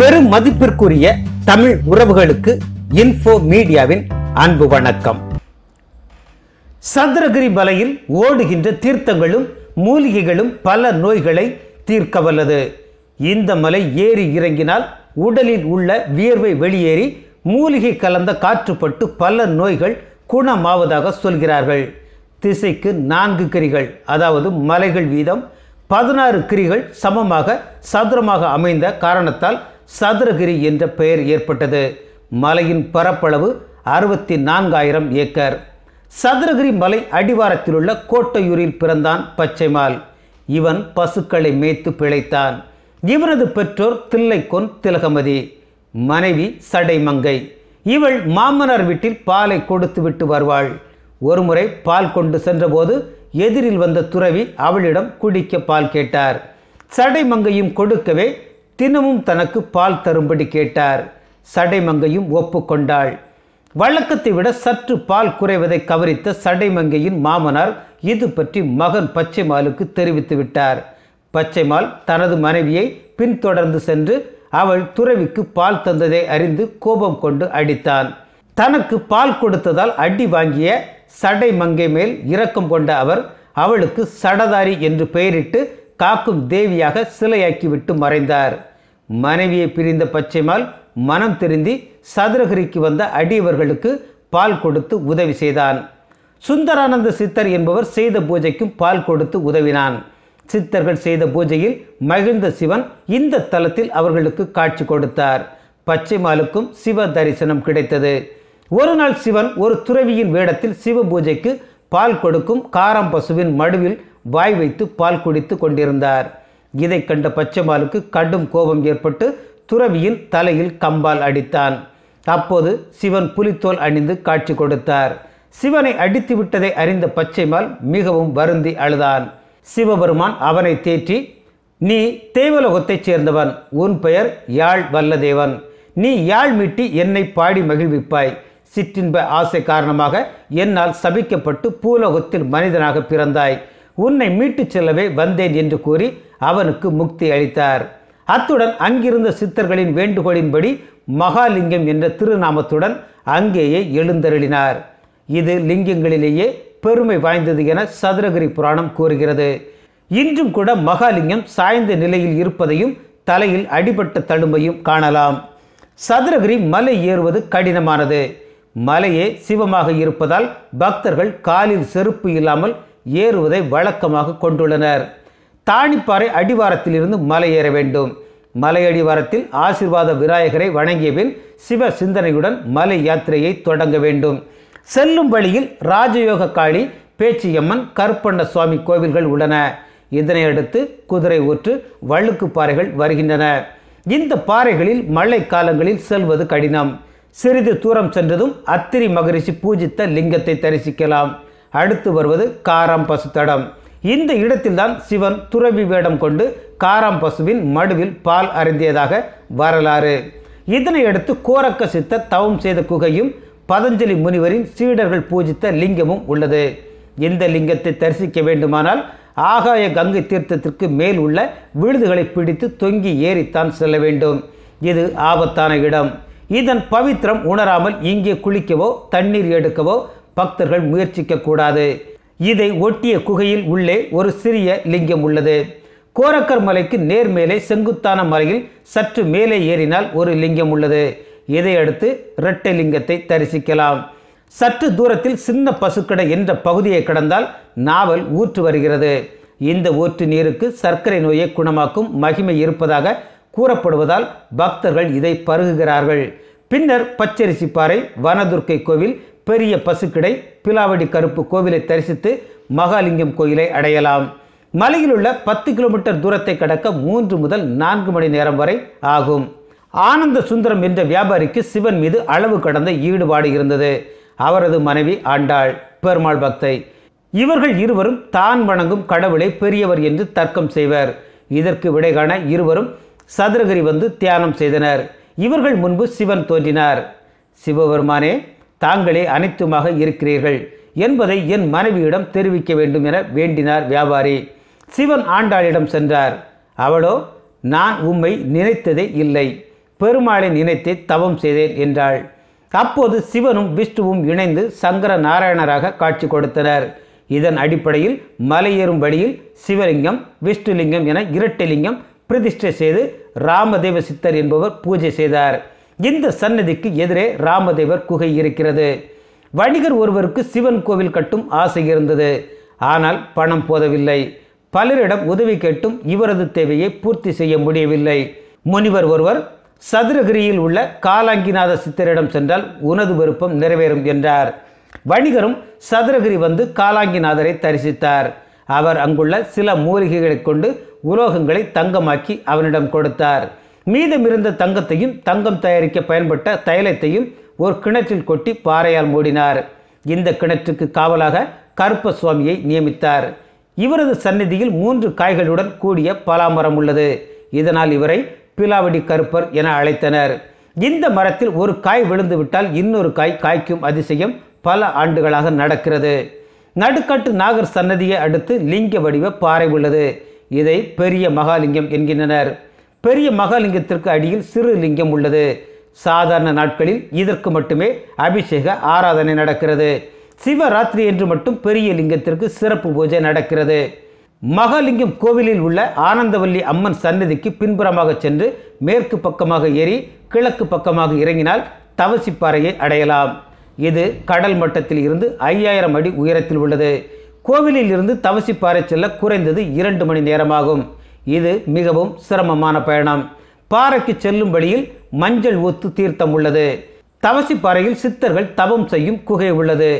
பெரும் மதிப்பிற்குரிய தமிழ் உறவுகளுக்கு இன்ஃபோ மீடியாவின் அன்பு வணக்கம் சந்திரகிரி மலையில் ஓடுகின்ற தீர்த்தங்களும் மூலிகைகளும் பல நோய்களை தீர்க்க வல்லது இந்த மலை ஏறி இறங்கினால் உடலில் உள்ள வியர்வை வெளியேறி மூலிகை கலந்த காற்றுப்பட்டு பல நோய்கள் குணமாவதாக சொல்கிறார்கள் திசைக்கு நான்கு கிரிகள் அதாவது மலைகள் வீதம் பதினாறு கிரிகள் சமமாக சதுரமாக அமைந்த காரணத்தால் சதுரகிரி என்ற பெயர் ஏற்பட்டது மலையின் பரப்பளவு அறுபத்தி நான்காயிரம் ஏக்கர் சதுரகிரி மலை அடிவாரத்திலுள்ள கோட்டையூரில் பிறந்தான் பச்சைமால் இவன் பசுக்களை மேய்த்து பிழைத்தான் இவனது பெற்றோர் தில்லைக்கொன் திலகமதி மனைவி சடைமங்கை இவள் மாமனார் வீட்டில் பாலை கொடுத்துவிட்டு வருவாள் ஒருமுறை பால் கொண்டு சென்றபோது எதிரில் வந்த துறவி அவளிடம் குடிக்க பால் கேட்டார் சடைமங்கையும் கொடுக்கவே தினமும் தனக்கு பால் தரும்படி கேட்டார் சடைமங்கையும் ஒப்புக்கொண்டாள் வழக்கத்தை விட சற்று பால் குறைவதை கவரித்த சடைமங்கையின் மாமனார் இது பற்றி மகன் பச்சைமாலுக்கு தெரிவித்து விட்டார் பச்சைமால் தனது மனைவியை பின்தொடர்ந்து சென்று அவள் துறவிக்கு பால் தந்ததை அறிந்து கோபம் கொண்டு அடித்தான் தனக்கு பால் கொடுத்ததால் அடி வாங்கிய சடைமங்கை மேல் இரக்கம் கொண்ட அவர் அவளுக்கு சடதாரி என்று பெயரிட்டு காக்கும் தேவியாக சிலையாக்கிவிட்டு மறைந்தார் மனைவியை பிரிந்த பச்சைமால் மனம் திருந்தி சதுரகிரிக்கு வந்த அடியவர்களுக்கு பால் கொடுத்து உதவி செய்தான் சுந்தரானந்த சித்தர் என்பவர் செய்த பூஜைக்கும் பால் கொடுத்து உதவினான் சித்தர்கள் செய்த பூஜையில் மகிழ்ந்த சிவன் இந்த தலத்தில் அவர்களுக்கு காட்சி கொடுத்தார் பச்சைமாலுக்கும் சிவ தரிசனம் கிடைத்தது ஒரு நாள் சிவன் ஒரு துறவியின் வேடத்தில் சிவ பூஜைக்கு பால் கொடுக்கும் காரம் பசுவின் மடுவில் வாய் வைத்து பால் குடித்து கொண்டிருந்தார் இதை கண்ட பச்சைமாலுக்கு கடும் கோபம் ஏற்பட்டு துறவியின் தலையில் கம்பால் அடித்தான் அப்போது சிவன் புலித்தோல் அணிந்து காட்சி கொடுத்தார் சிவனை அடித்து விட்டதை அறிந்த பச்சைமால் மிகவும் வருந்தி அழுதான் சிவபெருமான் அவனை தேற்றி நீ தேவலோகத்தைச் சேர்ந்தவன் உன் பெயர் யாழ் வல்லதேவன் நீ யாழ் மீட்டி என்னை பாடி மகிழ்விப்பாய் சிற்றின்ப ஆசை காரணமாக என்னால் சபிக்கப்பட்டு பூலோகத்தில் மனிதனாக பிறந்தாய் உன்னை மீட்டுச் செல்லவே வந்தேன் என்று கூறி அவனுக்கு முக்தி அளித்தார் அத்துடன் அங்கிருந்த சித்தர்களின் வேண்டுகோளின்படி மகாலிங்கம் என்ற திருநாமத்துடன் அங்கேயே எழுந்தருளினார் இது லிங்கங்களிலேயே பெருமை வாய்ந்தது என சதுரகிரி புராணம் கூறுகிறது இன்றும் கூட மகாலிங்கம் சாய்ந்த நிலையில் இருப்பதையும் தலையில் அடிபட்ட தழும்பையும் காணலாம் சதுரகிரி மலை ஏறுவது கடினமானது மலையே சிவமாக இருப்பதால் பக்தர்கள் காலில் செருப்பு இல்லாமல் ஏறுவதை வழக்கமாக கொண்டுள்ளனர் தானிப்பாறை அடிவாரத்திலிருந்து ஏற வேண்டும் மலை அடிவாரத்தில் ஆசிர்வாத விநாயகரை வணங்கியவில் சிவ சிந்தனையுடன் மலை யாத்திரையை தொடங்க வேண்டும் செல்லும் வழியில் ராஜயோக காளி பேச்சியம்மன் கருப்பண்ண சுவாமி கோவில்கள் உள்ளன இதனையடுத்து குதிரை ஊற்று வழுக்கு பாறைகள் வருகின்றன இந்த பாறைகளில் மழை காலங்களில் செல்வது கடினம் சிறிது தூரம் சென்றதும் அத்திரி மகரிஷி பூஜித்த லிங்கத்தை தரிசிக்கலாம் அடுத்து வருவது காராம் பசுத்தடம் இந்த இடத்தில்தான் சிவன் துறவி வேடம் கொண்டு காரம் பசுவின் மடுவில் பால் அருந்தியதாக வரலாறு இதனையடுத்து கோரக்க சித்த தவம் செய்த குகையும் பதஞ்சலி முனிவரின் சீடர்கள் பூஜித்த லிங்கமும் உள்ளது இந்த லிங்கத்தை தரிசிக்க வேண்டுமானால் ஆகாய கங்கை தீர்த்தத்திற்கு மேல் உள்ள விழுதுகளை பிடித்து தொங்கி ஏறித்தான் செல்ல வேண்டும் இது ஆபத்தான இடம் இதன் பவித்திரம் உணராமல் இங்கே குளிக்கவோ தண்ணீர் எடுக்கவோ பக்தர்கள் முயற்சிக்கக்கூடாது இதை ஒட்டிய குகையில் உள்ளே ஒரு சிறிய லிங்கம் உள்ளது கோரக்கர் மலைக்கு நேர்மேலே செங்குத்தான மலையில் சற்று மேலே ஏறினால் ஒரு லிங்கம் உள்ளது இதையடுத்து இரட்டை லிங்கத்தை தரிசிக்கலாம் சற்று தூரத்தில் சின்ன பசுக்கடை என்ற பகுதியை கடந்தால் நாவல் ஊற்று வருகிறது இந்த ஊற்று நீருக்கு சர்க்கரை நோயை குணமாக்கும் மகிமை இருப்பதாக கூறப்படுவதால் பக்தர்கள் இதை பருகுகிறார்கள் பின்னர் பச்சரிசிப்பாறை வனதுர்க்கை கோவில் பெரிய பசுக்கிடை பிலாவடி கருப்பு கோவிலை தரிசித்து மகாலிங்கம் கோயிலை அடையலாம் மலையில் உள்ள பத்து கிலோமீட்டர் தூரத்தை கடக்க மூன்று முதல் நான்கு மணி நேரம் வரை ஆகும் ஆனந்த சுந்தரம் என்ற வியாபாரிக்கு சிவன் மீது அளவு கடந்த ஈடுபாடு இருந்தது அவரது மனைவி ஆண்டாள் பெருமாள் பக்தை இவர்கள் இருவரும் தான் வணங்கும் கடவுளை பெரியவர் என்று தர்க்கம் செய்வர் இதற்கு விடை காண இருவரும் சதுரகிரி வந்து தியானம் செய்தனர் இவர்கள் முன்பு சிவன் தோன்றினார் சிவபெருமானே தாங்களே அனைத்துமாக இருக்கிறீர்கள் என்பதை என் மனைவியிடம் தெரிவிக்க வேண்டும் என வேண்டினார் வியாபாரி சிவன் ஆண்டாளிடம் சென்றார் அவளோ நான் உம்மை நினைத்ததே இல்லை பெருமாளை நினைத்து தவம் செய்தேன் என்றாள் அப்போது சிவனும் விஷ்ணுவும் இணைந்து சங்கர நாராயணராக காட்சி கொடுத்தனர் இதன் அடிப்படையில் மலையேறும் வழியில் சிவலிங்கம் விஷ்ணுலிங்கம் என இரட்டலிங்கம் பிரதிஷ்டை செய்து ராமதேவ சித்தர் என்பவர் பூஜை செய்தார் இந்த சன்னதிக்கு எதிரே ராமதேவர் குகை இருக்கிறது வணிகர் ஒருவருக்கு சிவன் கோவில் கட்டும் ஆசை இருந்தது ஆனால் பணம் போதவில்லை பலரிடம் உதவி கேட்டும் இவரது தேவையை பூர்த்தி செய்ய முடியவில்லை முனிவர் ஒருவர் சதுரகிரியில் உள்ள காலாங்கிநாத சித்தரிடம் சென்றால் உனது விருப்பம் நிறைவேறும் என்றார் வணிகரும் சதுரகிரி வந்து காலாங்கிநாதரை தரிசித்தார் அவர் அங்குள்ள சில மூலிகைகளை கொண்டு உலோகங்களை தங்கமாக்கி அவனிடம் கொடுத்தார் மீதமிருந்த தங்கத்தையும் தங்கம் தயாரிக்க பயன்பட்ட தைலத்தையும் ஒரு கிணற்றில் கொட்டி பாறையால் மூடினார் இந்த கிணற்றுக்கு காவலாக கருப்ப சுவாமியை நியமித்தார் இவரது சந்நிதியில் மூன்று காய்களுடன் கூடிய பலாமரம் உள்ளது இதனால் இவரை பிலாவடி கருப்பர் என அழைத்தனர் இந்த மரத்தில் ஒரு காய் விழுந்துவிட்டால் இன்னொரு காய் காய்க்கும் அதிசயம் பல ஆண்டுகளாக நடக்கிறது நடுக்கட்டு நாகர் சன்னதியை அடுத்து லிங்க வடிவ பாறை உள்ளது இதை பெரிய மகாலிங்கம் என்கின்றனர் பெரிய மகாலிங்கத்திற்கு அடியில் சிறு லிங்கம் உள்ளது சாதாரண நாட்களில் இதற்கு மட்டுமே அபிஷேக ஆராதனை நடக்கிறது சிவராத்திரி என்று மட்டும் பெரிய லிங்கத்திற்கு சிறப்பு பூஜை நடக்கிறது மகாலிங்கம் கோவிலில் உள்ள ஆனந்தவல்லி அம்மன் சன்னதிக்கு பின்புறமாக சென்று மேற்கு பக்கமாக ஏறி கிழக்கு பக்கமாக இறங்கினால் தவசிப்பாறையை அடையலாம் இது கடல் மட்டத்தில் இருந்து ஐயாயிரம் அடி உயரத்தில் உள்ளது கோவிலில் இருந்து தவசிப்பாறை செல்ல குறைந்தது இரண்டு மணி நேரமாகும் இது மிகவும் சிரமமான பயணம் பாறைக்கு செல்லும் வழியில் மஞ்சள் ஒத்து தீர்த்தம் உள்ளது தவசி பாறையில் சித்தர்கள் தவம் செய்யும் குகை உள்ளது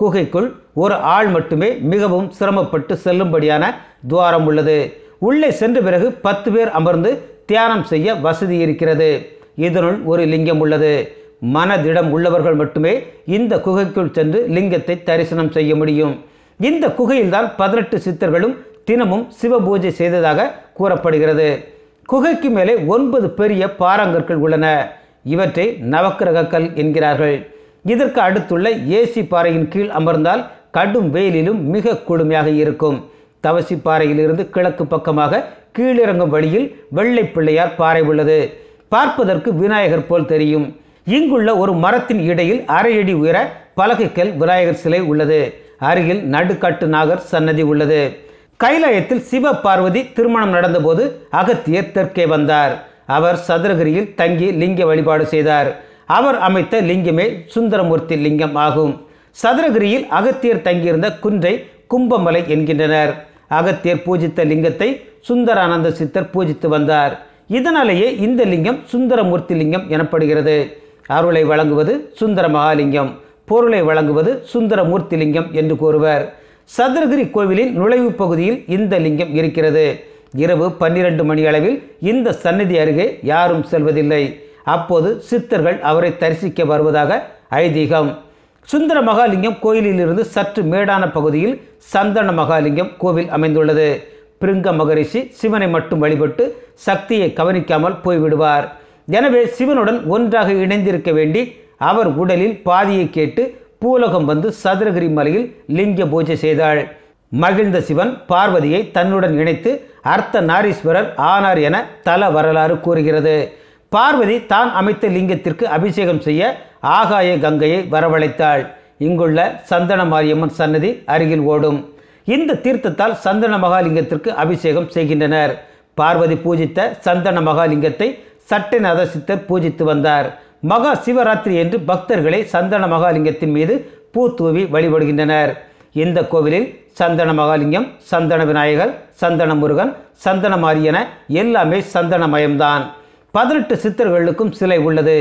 குகைக்குள் ஒரு ஆள் மட்டுமே மிகவும் சிரமப்பட்டு செல்லும்படியான துவாரம் உள்ளது உள்ளே சென்ற பிறகு பத்து பேர் அமர்ந்து தியானம் செய்ய வசதி இருக்கிறது இதனுள் ஒரு லிங்கம் உள்ளது மனதிடம் உள்ளவர்கள் மட்டுமே இந்த குகைக்குள் சென்று லிங்கத்தை தரிசனம் செய்ய முடியும் இந்த குகையில்தான் பதினெட்டு சித்தர்களும் தினமும் சிவ பூஜை செய்ததாக கூறப்படுகிறது குகைக்கு மேலே ஒன்பது பெரிய பாறாங்கற்கள் உள்ளன இவற்றை நவக்கிரகக்கல் என்கிறார்கள் இதற்கு அடுத்துள்ள ஏசி பாறையின் கீழ் அமர்ந்தால் கடும் வெயிலிலும் மிக கொடுமையாக இருக்கும் தவசி பாறையிலிருந்து கிழக்கு பக்கமாக கீழிறங்கும் வழியில் வெள்ளை பிள்ளையார் பாறை உள்ளது பார்ப்பதற்கு விநாயகர் போல் தெரியும் இங்குள்ள ஒரு மரத்தின் இடையில் அரை அடி உயர பலகைக்கல் விநாயகர் சிலை உள்ளது அருகில் நடுக்காட்டு நாகர் சன்னதி உள்ளது கைலாயத்தில் சிவ பார்வதி திருமணம் நடந்தபோது அகத்தியர் தெற்கே வந்தார் அவர் சதுரகிரியில் தங்கி லிங்க வழிபாடு செய்தார் அவர் அமைத்த லிங்கமே சுந்தரமூர்த்தி லிங்கம் ஆகும் சதுரகிரியில் அகத்தியர் தங்கியிருந்த குன்றை கும்பமலை என்கின்றனர் அகத்தியர் பூஜித்த லிங்கத்தை சுந்தரானந்த சித்தர் பூஜித்து வந்தார் இதனாலேயே இந்த லிங்கம் சுந்தரமூர்த்தி லிங்கம் எனப்படுகிறது அருளை வழங்குவது சுந்தர மகாலிங்கம் பொருளை வழங்குவது சுந்தரமூர்த்தி லிங்கம் என்று கூறுவர் சதுரகிரி கோவிலின் நுழைவு பகுதியில் இந்த லிங்கம் இருக்கிறது இரவு பன்னிரண்டு மணி அளவில் இந்த சன்னிதி அருகே யாரும் செல்வதில்லை அப்போது சித்தர்கள் அவரை தரிசிக்க வருவதாக ஐதீகம் சுந்தர மகாலிங்கம் கோயிலிலிருந்து சற்று மேடான பகுதியில் சந்தன மகாலிங்கம் கோவில் அமைந்துள்ளது பிருங்க மகரிஷி சிவனை மட்டும் வழிபட்டு சக்தியை கவனிக்காமல் போய்விடுவார் எனவே சிவனுடன் ஒன்றாக இணைந்திருக்க வேண்டி அவர் உடலில் பாதியை கேட்டு பூலகம் வந்து சதுரகிரி மலையில் லிங்க பூஜை செய்தாள் மகிழ்ந்த சிவன் பார்வதியை தன்னுடன் இணைத்து அர்த்த நாரீஸ்வரர் ஆனார் என தல வரலாறு கூறுகிறது பார்வதி தான் அமைத்த லிங்கத்திற்கு அபிஷேகம் செய்ய ஆகாய கங்கையை வரவழைத்தாள் இங்குள்ள சந்தன மாரியம்மன் சன்னதி அருகில் ஓடும் இந்த தீர்த்தத்தால் சந்தன மகாலிங்கத்திற்கு அபிஷேகம் செய்கின்றனர் பார்வதி பூஜித்த சந்தன மகாலிங்கத்தை சட்டநாத சித்தர் பூஜித்து வந்தார் மகா சிவராத்திரி என்று பக்தர்களை சந்தன மகாலிங்கத்தின் மீது பூ தூவி வழிபடுகின்றனர் இந்த கோவிலில் சந்தன மகாலிங்கம் சந்தன விநாயகர் சந்தன முருகன் சந்தன மாரியன எல்லாமே சந்தனமயம்தான் பதினெட்டு சித்தர்களுக்கும் சிலை உள்ளது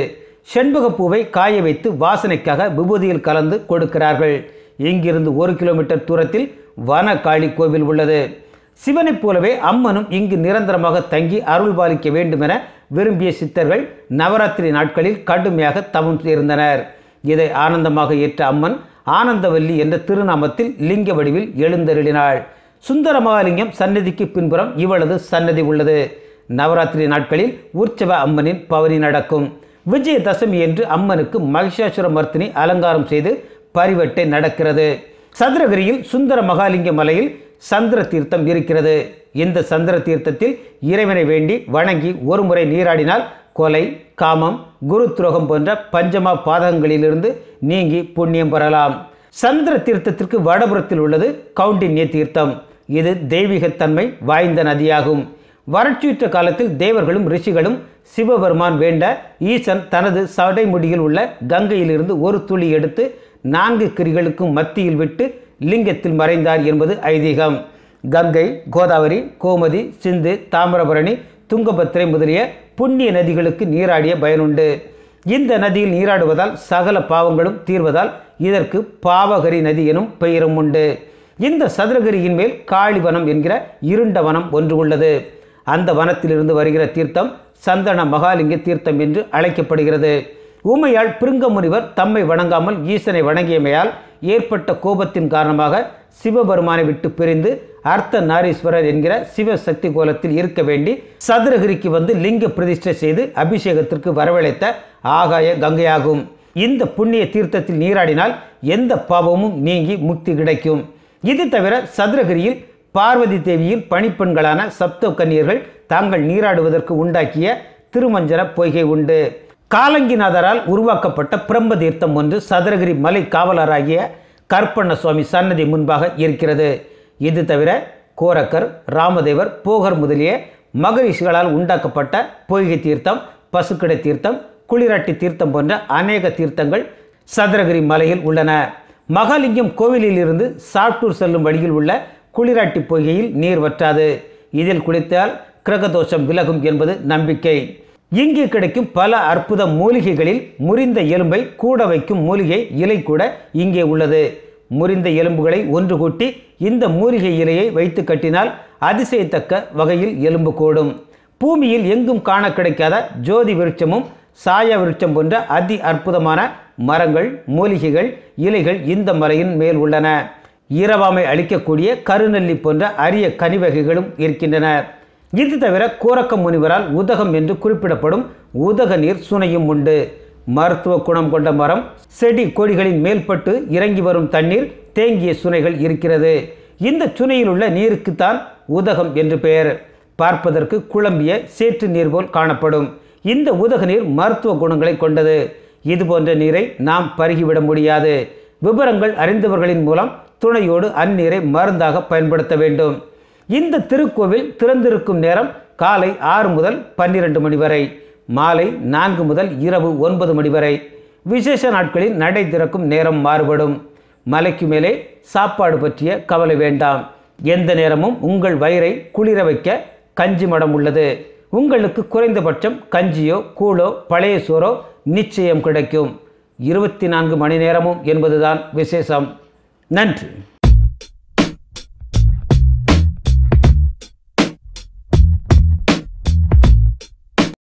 செண்பக பூவை காய வைத்து வாசனைக்காக விபூதியில் கலந்து கொடுக்கிறார்கள் இங்கிருந்து ஒரு கிலோமீட்டர் தூரத்தில் வனகாளி கோவில் உள்ளது சிவனைப் போலவே அம்மனும் இங்கு நிரந்தரமாக தங்கி அருள் பாலிக்க வேண்டும் என விரும்பிய சித்தர்கள் நவராத்திரி நாட்களில் கடுமையாக தவம் சேர்ந்தனர் இதை ஆனந்தமாக ஏற்ற அம்மன் ஆனந்தவல்லி என்ற திருநாமத்தில் லிங்க வடிவில் எழுந்தருளினாள் சுந்தரமகாலிங்கம் சன்னதிக்கு பின்புறம் இவளது சன்னதி உள்ளது நவராத்திரி நாட்களில் உற்சவ அம்மனின் பவனி நடக்கும் விஜயதசமி என்று அம்மனுக்கு மகிஷாசுர மர்த்தினி அலங்காரம் செய்து பரிவட்டை நடக்கிறது சதுரகிரியில் சுந்தர மகாலிங்க மலையில் சந்திர தீர்த்தம் இருக்கிறது இந்த சந்திர தீர்த்தத்தில் இறைவனை வேண்டி வணங்கி ஒரு முறை நீராடினால் கொலை காமம் குரு துரோகம் போன்ற பஞ்சமா பாதகங்களிலிருந்து நீங்கி புண்ணியம் பெறலாம் சந்திர தீர்த்தத்திற்கு வடபுறத்தில் உள்ளது கவுண்டின்ய தீர்த்தம் இது தெய்வீகத்தன்மை வாய்ந்த நதியாகும் வறட்சியுற்ற காலத்தில் தேவர்களும் ரிஷிகளும் சிவபெருமான் வேண்ட ஈசன் தனது சடைமுடியில் உள்ள கங்கையிலிருந்து ஒரு துளி எடுத்து நான்கு கிரிகளுக்கும் மத்தியில் விட்டு லிங்கத்தில் மறைந்தார் என்பது ஐதீகம் கங்கை கோதாவரி கோமதி சிந்து தாமிரபரணி துங்கபத்திரை முதலிய புண்ணிய நதிகளுக்கு நீராடிய பயனுண்டு இந்த நதியில் நீராடுவதால் சகல பாவங்களும் தீர்வதால் இதற்கு பாவகரி நதி எனும் பெயரும் உண்டு இந்த சதுரகிரியின் மேல் காளிவனம் என்கிற இருண்ட வனம் ஒன்று உள்ளது அந்த வனத்திலிருந்து வருகிற தீர்த்தம் சந்தன மகாலிங்க தீர்த்தம் என்று அழைக்கப்படுகிறது உமையால் பிருங்க முனிவர் தம்மை வணங்காமல் ஈசனை வணங்கியமையால் ஏற்பட்ட கோபத்தின் காரணமாக சிவபெருமானை விட்டு பிரிந்து அர்த்த நாரீஸ்வரர் என்கிற சக்தி கோலத்தில் இருக்க வேண்டி சதுரகிரிக்கு வந்து லிங்க பிரதிஷ்டை செய்து அபிஷேகத்திற்கு வரவழைத்த ஆகாய கங்கையாகும் இந்த புண்ணிய தீர்த்தத்தில் நீராடினால் எந்த பாவமும் நீங்கி முக்தி கிடைக்கும் இது தவிர சதுரகிரியில் பார்வதி தேவியின் பணிப்பெண்களான சப்த கன்னியர்கள் தாங்கள் நீராடுவதற்கு உண்டாக்கிய திருமஞ்சன பொய்கை உண்டு காலங்கிநாதரால் உருவாக்கப்பட்ட பிரம்ம தீர்த்தம் ஒன்று சதுரகிரி மலை காவலராகிய கற்பண்ண சுவாமி சன்னதி முன்பாக இருக்கிறது இது தவிர கோரக்கர் ராமதேவர் போகர் முதலிய மகரிஷிகளால் உண்டாக்கப்பட்ட பொய்கை தீர்த்தம் பசுக்கடை தீர்த்தம் குளிராட்டி தீர்த்தம் போன்ற அநேக தீர்த்தங்கள் சதுரகிரி மலையில் உள்ளன மகாலிங்கம் கோவிலில் இருந்து சாட்டூர் செல்லும் வழியில் உள்ள குளிராட்டி பொய்கையில் நீர் வற்றாது இதில் குளித்தால் கிரகதோஷம் விலகும் என்பது நம்பிக்கை இங்கு கிடைக்கும் பல அற்புத மூலிகைகளில் முறிந்த எலும்பை கூட வைக்கும் மூலிகை இலை கூட இங்கே உள்ளது முறிந்த எலும்புகளை ஒன்று கூட்டி இந்த மூலிகை இலையை வைத்து கட்டினால் அதிசயத்தக்க வகையில் எலும்பு கூடும் பூமியில் எங்கும் காண கிடைக்காத ஜோதி விருட்சமும் சாய விருட்சம் போன்ற அதி அற்புதமான மரங்கள் மூலிகைகள் இலைகள் இந்த மலையின் மேல் உள்ளன இரவாமை அளிக்கக்கூடிய கருநெல்லி போன்ற அரிய கனிவகைகளும் இருக்கின்றன இது தவிர கூரக்க முனிவரால் உதகம் என்று குறிப்பிடப்படும் உதக நீர் சுனையும் உண்டு மருத்துவ குணம் கொண்ட மரம் செடி கொடிகளின் மேல்பட்டு இறங்கி வரும் தண்ணீர் தேங்கிய சுனைகள் இருக்கிறது இந்த சுனையில் உள்ள நீருக்குத்தான் உதகம் என்று பெயர் பார்ப்பதற்கு குழம்பிய சேற்று நீர் போல் காணப்படும் இந்த உதக நீர் மருத்துவ குணங்களை கொண்டது இது போன்ற நீரை நாம் பருகிவிட முடியாது விவரங்கள் அறிந்தவர்களின் மூலம் துணையோடு அந்நீரை மருந்தாக பயன்படுத்த வேண்டும் இந்த திருக்கோவில் திறந்திருக்கும் நேரம் காலை ஆறு முதல் பன்னிரண்டு மணி வரை மாலை நான்கு முதல் இரவு ஒன்பது மணி வரை விசேஷ நாட்களில் நடை திறக்கும் நேரம் மாறுபடும் மலைக்கு மேலே சாப்பாடு பற்றிய கவலை வேண்டாம் எந்த நேரமும் உங்கள் வயிறை குளிர வைக்க கஞ்சி மடம் உள்ளது உங்களுக்கு குறைந்தபட்சம் கஞ்சியோ கூழோ பழைய சோரோ நிச்சயம் கிடைக்கும் இருபத்தி நான்கு மணி நேரமும் என்பதுதான் விசேஷம் நன்றி